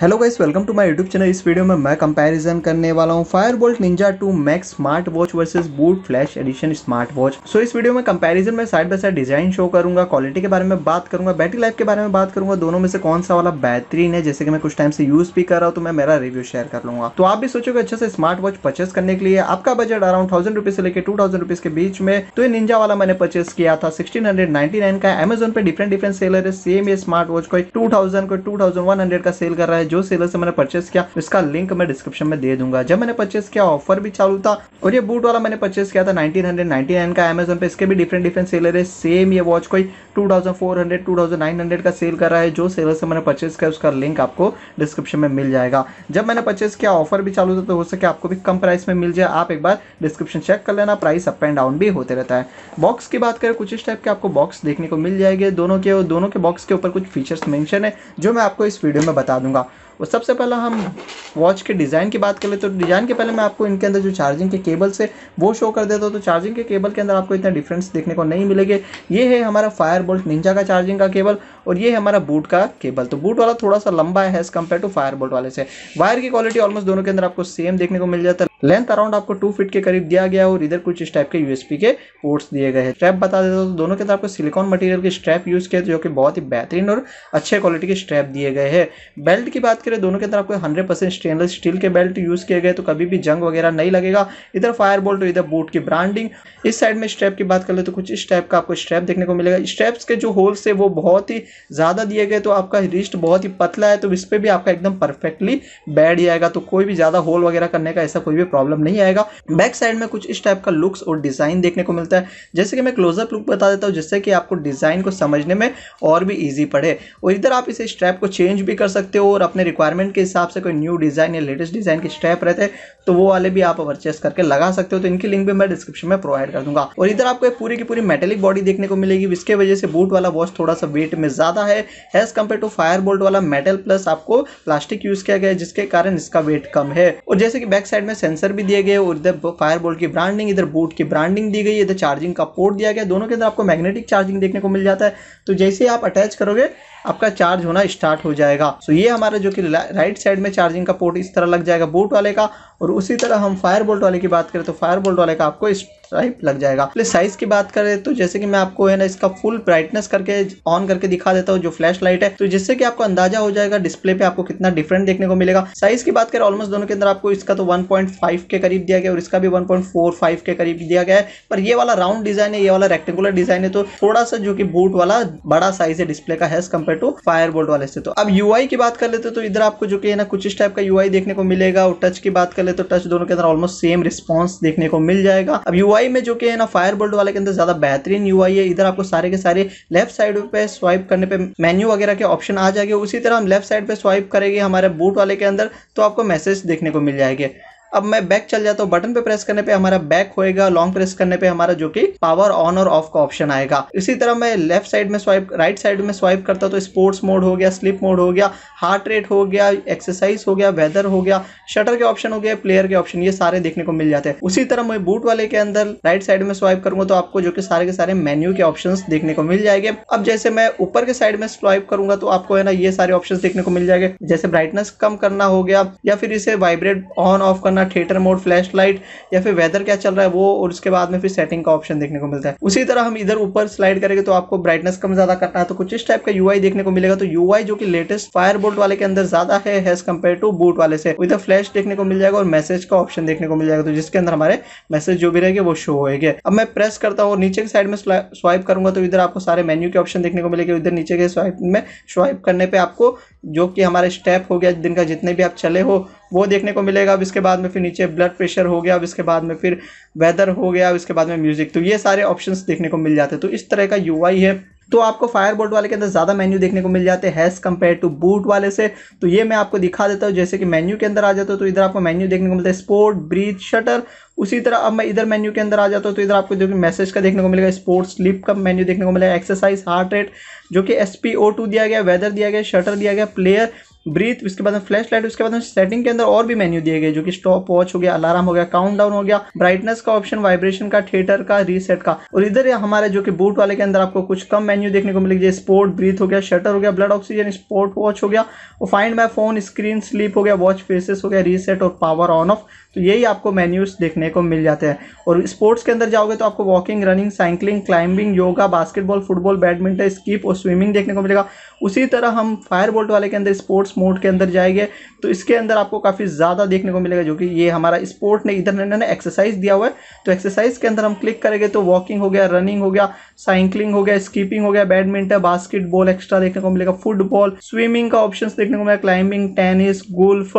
hello guys welcome to my YouTube channel इस video में मैं कंपैरिजन करने वाला हूँ Fireboltt Ninja 2 Max smart watch versus boAt Flash Edition smart watch so इस वीडियो में कंपैरिजन में side by side design show करूंगा क्वालिटी के बारे में बात करूंगा बैटरी लाइफ के बारे में बात करूंगा दोनों में से कौन सा वाला बेहतरीन है जैसे कि मैं कुछ टाइम से यूज भी कर रहा हूँ तो मैं मेरा रिव्यू शेयर कर लूंगा तो आप भी सोचोगे अच्छे से स्मार्ट वॉच परचेस करने के लिए आपका बजट अराउंड थाउजेंड रुपीज से लेकर टू थाउजेंड रुपीज के बीच में तो ये निंजा वाला मैंने परचेस किया था सिक्सटीन हंड्रेड नाइनटी नाइन का एमेजन पर डिफरेंट डिफरेंट सेलर है सेम ये स्मार्ट वॉच कोई टू थाउजेंड कोई टू वन हंड्रेड का सेल कर रहा है है जो सेलर से मैंने परचेस किया उसका लिंक मैं डिस्क्रिप्शन में दे दूंगा जब मैंने परचेस किया ऑफर भी चालू था और ये बूट वाला मैंने परचेस किया था नाइनटीन का अमेजोन पे इसके भी डिफरेंट डिफरेंट सेलर है सेम ये वॉच कोई टू थाउजेंड का सेल कर रहा है जो सेलर से मैंने परचेस किया उसका लिंक आपको डिस्क्रिप्शन में मिल जाएगा जब मैंने परचेस किया ऑफर भी चालू था तो हो सके आपको भी कम प्राइस में मिल जाए आप एक बार डिस्क्रिप्शन चेक कर लेना प्राइस अप एंड डाउन भी होते रहता है बॉक्स की बात करें कुछ इस टाइप के आपको बॉक्स देखने को मिल जाएंगे दोनों के दोनों के बॉक्स के ऊपर कुछ फीचर्स मेंशन है जो मैं आपको इस वीडियो में बता दूंगा और सबसे पहला हम वॉच के डिज़ाइन की बात करें तो डिज़ाइन के पहले मैं आपको इनके अंदर जो चार्जिंग के केबल्स है वो शो कर देता हूँ तो चार्जिंग के केबल के अंदर आपको इतना डिफरेंस देखने को नहीं मिलेगा ये है हमारा फायर बोल्ट निंजा का चार्जिंग का केबल और ये हमारा बूट का केबल तो बूट वाला थोड़ा सा लंबा है as compare to Fireboltt वाले से वायर की क्वालिटी ऑलमोस्ट दोनों के अंदर आपको सेम देखने को मिल जाता है लेंथ अराउंड आपको टू फीट के करीब दिया गया और इधर कुछ इस टाइप के यूएसपी के पोर्ट्स दिए गए हैं स्ट्रैप बता देता हूँ दोनों के अंदर आपको सिलिकॉन मटेरियल के स्ट्रैप यूज किया जो कि बहुत ही बेहतरीन और अच्छे क्वालिटी के स्ट्रैप दिए गए हैं बेल्ट की बात करें दोनों के अंदर आपको हंड्रेड परसेंट स्टेनलेस स्टील के बेल्ट यूज किए गए तो कभी भी जंग वगैरह नहीं लगेगा इधर फायर बोल्ट और इधर बूट की ब्रांडिंग इस साइड में स्ट्रैप की बात कर ले तो कुछ इस टाइप का आपको स्ट्रैप देखने को मिलेगा स्ट्रैप्स के जो होल्स है वो बहुत ही ज़्यादा दिए गए तो आपका रिस्ट बहुत ही पतला है तो इस पर भी आपका एकदम परफेक्टली बैठ जाएगा तो कोई भी ज़्यादा होल वगैरह करने का ऐसा कोई भी प्रॉब्लम नहीं आएगा बैक साइड में कुछ इस टाइप का लुक्स और डिज़ाइन देखने को मिलता है जैसे कि मैं क्लोजअप लुक बता देता हूँ जिससे कि आपको डिज़ाइन को समझने में और भी ईजी पड़े और इधर आप इसे स्ट्रैप को चेंज भी कर सकते हो और अपने रिक्वायरमेंट के हिसाब से कोई न्यू डिज़ाइन या लेटेस्ट डिज़ाइन के स्ट्रैप रहते हैं तो वो वाले भी आप परचेस करके लगा सकते हो तो इनकी लिंक भी मैं डिस्क्रिप्शन में प्रोवाइड कर दूंगा और इधर आपको पूरी की पूरी मेटेलिक बॉडी देखने को मिलेगी जिसके वजह से बूट वाला वॉच थोड़ा सा वेट में ज़्यादा है as compare to Fireboltt वाला मेटल प्लस आपको प्लास्टिक यूज़ किया गया है जिसके कारण इसका वेट कम है और जैसे कि बैक साइड में सेंसर भी दिए गए और इधर फायर बोल्ट की ब्रांडिंग इधर बूट की ब्रांडिंग दी गई इधर चार्जिंग का पोर्ट दिया गया दोनों के अंदर आपको मैग्नेटिक चार्जिंग देखने को मिल जाता है तो जैसे ही आप अटैच करोगे आपका चार्ज होना स्टार्ट हो जाएगा सो ये हमारा जो कि राइट साइड में चार्जिंग का पोर्ट इस तरह लग जाएगा बूट वाले का और उसी तरह हम फायर बोल्ट वाले की बात करें तो फायर बोल्ट वाले का आपको स्वाइप लग जाएगा साइज की बात करें तो जैसे कि मैं आपको है ना इसका फुल ब्राइटनेस करके ऑन करके दिखा देता हूँ जो फ्लैश लाइट है तो जिससे कि आपको अंदाजा हो जाएगा डिस्प्ले पे आपको कितना डिफरेंट देखने को मिलेगा साइज की बात करें ऑलमोस्ट दोनों के अंदर आपको इसका तो वन के करीब दिया गया और इसका भी वन के करीब दिया गया है पर ये वाला राउंड डिजाइन है ये वाला रेक्टेंगुलर डिजाइन है तो थोड़ा सा जो कि बूट वाला बड़ा साइज है डिस्प्ले का हैज कम्पेयर टू फायर वाले से तो अब यूआई की बात कर लेते तो इधर आपको जो कि है ना कुछ इस टाइप का यू देखने को मिलेगा और टच की बात कर ले तो टच दोनों के अंदर ऑलमोस्ट सेम रिस्पॉन्स देखने को मिल जाएगा अब यू यूआई में जो कि है ना फायर बोल्ट वाले के अंदर ज़्यादा बेहतरीन यूआई है इधर आपको सारे के सारे लेफ्ट साइड पे स्वाइप करने पे मेन्यू वगैरह के ऑप्शन आ जाएंगे उसी तरह हम लेफ्ट साइड पे स्वाइप करेंगे हमारे बूट वाले के अंदर तो आपको मैसेज देखने को मिल जाएगा अब मैं बैक चल जाता हूँ बटन पे प्रेस करने पे हमारा बैक होएगा लॉन्ग प्रेस करने पे हमारा जो कि पावर ऑन और ऑफ का ऑप्शन आएगा इसी तरह मैं लेफ्ट साइड में स्वाइप राइट साइड में स्वाइप करता तो स्पोर्ट्स मोड हो गया स्लिप मोड हो गया हार्ट रेट हो गया एक्सरसाइज हो गया वेदर हो गया शटर के ऑप्शन हो गया प्लेयर के ऑप्शन ये सारे देखने को मिल जाते हैं उसी तरह मैं बूट वाले के अंदर राइट साइड में स्वाइप करूंगा तो आपको जो कि सारे के सारे मेन्यू के ऑप्शन देखने को मिल जाएंगे अब जैसे मैं ऊपर के साइड में स्वाइप करूंगा तो आपको है ना ये सारे ऑप्शन देखने को मिल जाएंगे जैसे ब्राइटनेस कम करना हो गया या फिर इसे वाइब्रेट ऑन ऑफ करना अपना थिएटर मोड फ्लैश लाइट या फिर वेदर क्या चल रहा है वो और उसके बाद में फिर सेटिंग का ऑप्शन देखने को मिलता है उसी तरह हम इधर ऊपर स्लाइड करेंगे तो आपको ब्राइटनेस कम ज्यादा करना है तो कुछ इस टाइप का यू देखने को मिलेगा तो यू जो की लेटेस्ट फायर बोल्ट वाले के अंदर ज्यादा है एज कम्पेयर टू बूट वाले से इधर फ्लैश देखने को मिल जाएगा और मैसेज का ऑप्शन देखने को मिल जाएगा तो जिसके अंदर हमारे मैसेज जो भी रहेंगे वो शो होएंगे अब मैं प्रेस करता हूँ नीचे के साइड में स्वाइप करूंगा तो इधर आपको सारे मेन्यू के ऑप्शन देखने को मिलेगा इधर नीचे के स्वाइप में स्वाइप करने पे आपको जो कि हमारे स्टेप हो गया दिन का जितने भी आप चले हो वो देखने को मिलेगा अब इसके बाद में फिर नीचे ब्लड प्रेशर हो गया अब इसके बाद में फिर वेदर हो गया अब इसके बाद में म्यूज़िक तो ये सारे ऑप्शंस देखने को मिल जाते हैं तो इस तरह का यूआई है तो आपको फायर वाले के अंदर ज़्यादा मेन्यू देखने को मिल जाते हैं एज़ कम्पेयर टू बूट वाले से तो ये मैं आपको दिखा देता हूँ जैसे कि मेन्यू के अंदर आ जाता हूँ तो इधर आपको मेन्यू देखने को मिलता है स्पोर्ट ब्रीथ शटर उसी तरह अब मैं इधर मेन्यू के अंदर आ जाता हूँ तो इधर आपको जो कि मैसेज का देखने को मिलेगा स्पोर्ट्स स्लिप का मेन्यू देखने को मिलेगा एक्सरसाइज हार्ट रेट जो कि एस दिया गया वेदर दिया गया शटर दिया गया प्लेयर ब्रीथ उसके बाद फ्लैश लाइट उसके बाद सेटिंग के अंदर और भी मेन्यू दिए गए जो कि स्टॉप वॉच हो गया अलार्म हो गया काउंट डाउन हो गया ब्राइटनेस का ऑप्शन वाइब्रेशन का थिएटर का रीसेट का और इधर हमारे जो कि बूट वाले के अंदर आपको कुछ कम मेन्यू देखने को मिलेगी जैसे स्पोर्ट ब्रीथ हो गया शटर हो गया ब्लड ऑक्सीजन स्पोर्ट वॉच हो गया और find my phone screen sleep हो गया वॉच फेसेस हो गया रीसेट और पावर ऑन ऑफ तो यही आपको मेन्यूज देखने को मिल जाते हैं और स्पोर्ट्स के अंदर जाओगे तो आपको walking running cycling climbing yoga basketball football badminton skip और स्विमिंग देखने को मिलेगा उसी तरह हम फायर बोल्ट वाले के अंदर स्पोर्ट्स मोड के अंदर जाएंगे तो इसके अंदर आपको काफ़ी ज़्यादा देखने को मिलेगा जो कि ये हमारा स्पोर्ट ने इधर ने इन्होंने एक्सरसाइज दिया हुआ है तो एक्सरसाइज के अंदर हम क्लिक करेंगे तो वॉकिंग हो गया रनिंग हो गया साइकिलिंग हो गया स्कीपिंग हो गया बैडमिंटन बास्केटबॉल एक्स्ट्रा देखने को मिलेगा फुटबॉल स्विमिंग का ऑप्शन देखने को मिलेगा climbing tennis golf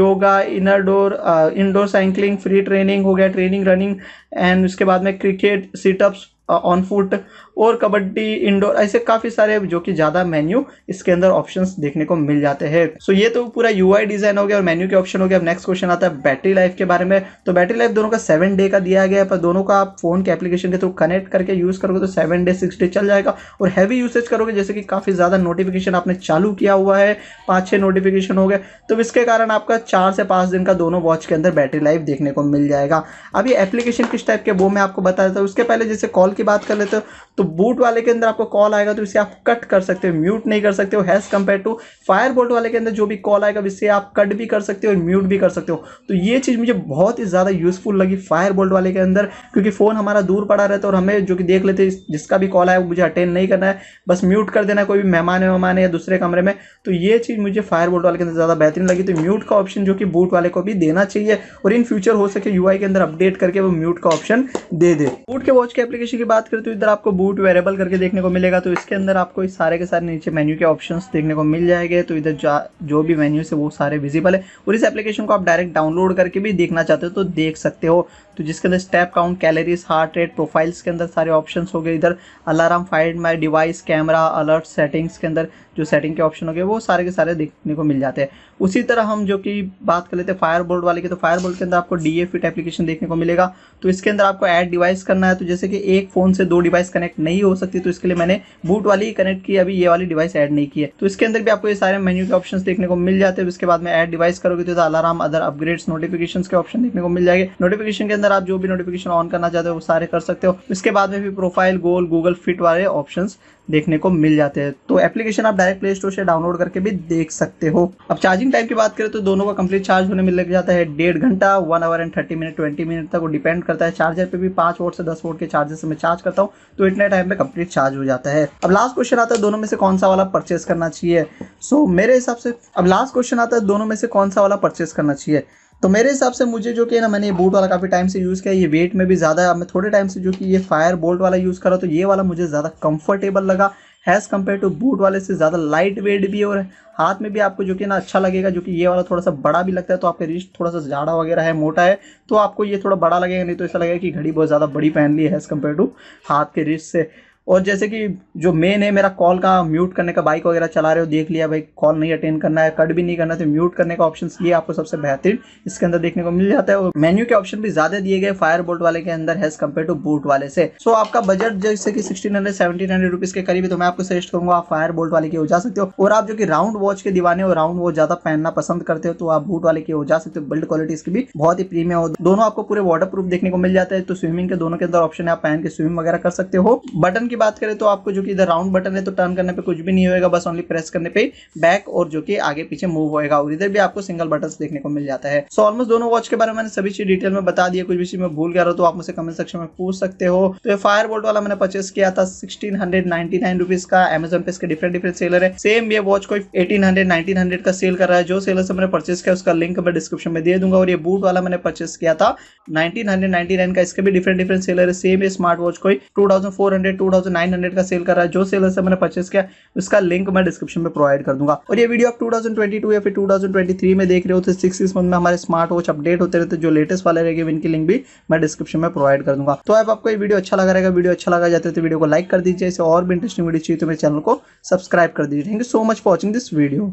yoga inner door indoor cycling free training हो गया ट्रेनिंग रनिंग एंड उसके बाद में cricket situps on uh, foot और कबड्डी इंडोर ऐसे काफ़ी सारे जो कि ज़्यादा मेन्यू इसके अंदर ऑप्शन देखने को मिल जाते हैं सो so, ये तो पूरा यू डिज़ाइन हो गया और मेन्यू के ऑप्शन हो गया अब नेक्स्ट क्वेश्चन आता है बैटरी लाइफ के बारे में तो बैटरी लाइफ दोनों का सेवन डे का दिया गया है पर दोनों का आप फोन के एप्लीकेशन के थ्रू कनेक्ट करके यूज़ करोगे तो सेवन डे सिक्स डे चल जाएगा और हैवी यूसेज करोगे जैसे कि काफ़ी ज़्यादा नोटिफिकेशन आपने चालू किया हुआ है पाँच छः नोटिफिकेशन हो गए तो इसके कारण आपका चार से पाँच दिन का दोनों वॉच के अंदर बैटरी लाइफ देखने को मिल जाएगा अभी एप्लीकेशन किस टाइप के वो मैं आपको बता देता हूँ उसके पहले जैसे कॉल की बात कर लेते हो तो बूट वाले के अंदर आपको कॉल आएगा तो इसे आप कट कर सकते हो म्यूट नहीं कर सकते हो as compare to Fireboltt वाले के अंदर जो भी कॉल आएगा इसे आप कट भी कर सकते हो और म्यूट भी कर सकते हो तो ये चीज़ मुझे बहुत ही ज़्यादा यूजफुल लगी फायर बोल्ट वाले के अंदर क्योंकि फ़ोन हमारा दूर पड़ा रहता है और हमें जो कि देख लेते जिसका भी कॉल आया वो मुझे अटेंड नहीं करना है बस म्यूट कर देना कोई भी मेहमान वेहमान या दूसरे कमरे में तो ये चीज़ मुझे फायर बोल्ट वाले के अंदर ज़्यादा बेहतरीन लगी तो म्यूट का ऑप्शन जो कि बूट वाले को भी देना चाहिए और इन फ्यूचर हो सके यूआई के अंदर अपडेट करके वो म्यूट का ऑप्शन दे दे बूट के वॉच के एप्लीकेशन की बात करें तो इधर आपको बूट वेरेबल करके देखने को मिलेगा तो इसके अंदर आपको इस सारे के सारे नीचे मेन्यू के ऑप्शन देखने को मिल जाएंगे तो इधर जो भी मेन्यू है वो सारे विजिबल है और इस एप्लीकेशन को आप डायरेक्ट डाउनलोड करके भी देखना चाहते हो तो देख सकते हो तो जिसके अंदर step count calories heart rate profiles के अंदर सारे ऑप्शन हो गए इधर alarm find my device camera alert settings के अंदर जो सेटिंग के ऑप्शन हो गए वो सारे के सारे देखने को मिल जाते हैं उसी तरह हम जो कि बात कर लेते हैं फायर बोल्ड वाले की तो फायर बोल्ड के अंदर आपको डी ए फिट एप्लीकेशन देखने को मिलेगा तो इसके अंदर आपको ऐड डिवाइस करना है तो जैसे कि एक फ़ोन से दो डिवाइस कनेक्ट नहीं हो सकती तो इसके लिए मैंने बूट वाली ही कनेक्ट की अभी ये वाली डिवाइस ऐड नहीं की है तो इसके अंदर भी आपको ये सारे मेन्यू के ऑप्शन देखने को मिल जाते हैं उसके बाद में एड डिवाइस करोगे तो अलार्म अदर अपग्रेड्स नोटिफिकेशन के ऑप्शन देखने को मिल जाएंगे नोटिफिकेशन के अंदर आप जो भी नोटिफिकेशन ऑन करना चाहते हो वो सारे कर सकते हो इसके बाद में भी प्रोफाइल गोल गूगल फिट वाले ऑप्शन देखने को मिल जाते हैं तो एप्लीकेशन आप डायरेक्ट प्ले स्टोर से डाउनलोड करके भी देख सकते हो अब चार्जिंग टाइम की बात करें तो दोनों का कंप्लीट चार्ज होने में लग जाता है डेढ़ घंटा one hour and thirty minute twenty minute तक वो डिपेंड करता है चार्जर पे भी पांच वोट से दस वोट के चार्जर से मैं चार्ज करता हूँ तो इतने टाइम में कंप्लीट चार्ज हो जाता है अब लास्ट क्वेश्चन आता है दोनों में से कौन सा वाला परचेस करना चाहिए सो मेरे हिसाब से अब लास्ट क्वेश्चन आता है दोनों में से कौन सा वाला परचेस करना चाहिए तो मेरे हिसाब से मुझे जो कि ना मैंने ये बूट वाला काफ़ी टाइम से यूज़ किया ये वेट में भी ज़्यादा है मैं थोड़े टाइम से जो कि ये फायर बोल्ट वाला यूज़ करा तो ये वाला मुझे ज़्यादा कंफर्टेबल लगा हैज़ कम्पेयर टू बूट वाले से ज़्यादा लाइट वेट भी है और हाथ में भी आपको जो कि ना अच्छा लगेगा जो कि ये वाला थोड़ा सा बड़ा भी लगता है तो आपके रिस्ट थोड़ा सा ज़्यादा वगैरह है मोटा है तो आपको ये थोड़ा बड़ा लगेगा नहीं तो ऐसा लगेगा कि घड़ी बहुत ज़्यादा बड़ी पहन ली है एज़ कम्पेयर टू हाथ के रिस्ट से और जैसे कि जो मेन है मेरा कॉल का म्यूट करने का बाइक वगैरह चला रहे हो देख लिया भाई कॉल नहीं अटेंड करना है कट भी नहीं करना तो म्यूट करने का ऑप्शन ये आपको सबसे बेहतरीन इसके अंदर देखने को मिल जाता है और मेन्यू के ऑप्शन भी ज्यादा दिए गए फायर बोल्ट वाले के अंदर हैज कम्पेयर टू बूट वाले से सो आपका बजट जैसे कि sixteen hundred seventeen hundred rupees के करीब है तो मैं आपको सजेस्ट करूंगा आप फायर बोल्ट वाले की हो जा सकते हो और आप जो कि राउंड वॉच के दीवाने और राउंड वॉच ज्यादा पहनना पसंद करते हो तो आप बूट वाले की हो जा सकते हो बिल्ड क्वालिटी इसकी भी बहुत ही प्रीमियम हो दोनों आपको पूरे वाटर देखने को मिल जाता है तो स्विमिंग के दोनों के अंदर ऑप्शन है आप पहन के स्विम वगैरह कर सकते हो बटन की बात करें तो आपको जो कि इधर राउंड बटन है तो टर्न करने पे कुछ भी नहीं होएगा बस ओनली प्रेस करने पे बैक और जो कि आगे पीछे मूव होएगा और इधर भी आपको सिंगल बटन देखने को मिल जाता है सो so, ऑलमोस्ट दोनों वॉच के बारे में मैंने सभी चीज डिटेल में बता दिया कुछ भी चीज में भूल गया रहा तो आप मुझे कमेंट सेक्शन में पूछ सकते हो तो ये फायर बोल्ट वाला मैंने परचेस किया था सिक्सटीन का एमेजन पे इसके डिफरेंट डिफरेंट सेलर है सेम ये वॉच कोई एटीन हंड्रेड का सेल कर रहा है जो सेलर से मैंने परचेस किया उसका लिंक मैं डिस्क्रिप्शन में दे दूंगा और ये बूट वाला मैंने परचेस किया था नाइनटीन का इसके भी डिफरेंट डिफरेंट सेलर है सेम ये स्मार्ट वॉच कोई two thousand two thousand nine hundred का सेल कर रहा है जो सेलर से मैंने परचेस किया उसका लिंक मैं डिस्क्रिप्शन में प्रोवाइड कर दूंगा और ये वीडियो आप 2022 या फिर 2023 में देख रहे हो तो सिक्स सिक्स मंथ में हमारे स्मार्ट वॉच अपडेट होते रहते जो लेटेस्ट वाले रहेंगे इनकी लिंक भी मैं डिस्क्रिप्शन में प्रोवाइड कर दूंगा तो अब आपको ये वीडियो अच्छा लगा रहेगा वीडियो अच्छा लगा जाते तो वीडियो को लाइक कर दीजिए ऐसे और भी इंटरेस्टिंग वीडियो चाहिए तो मेरे चैनल को सब्सक्राइब कर दीजिए thank you so much for watching this video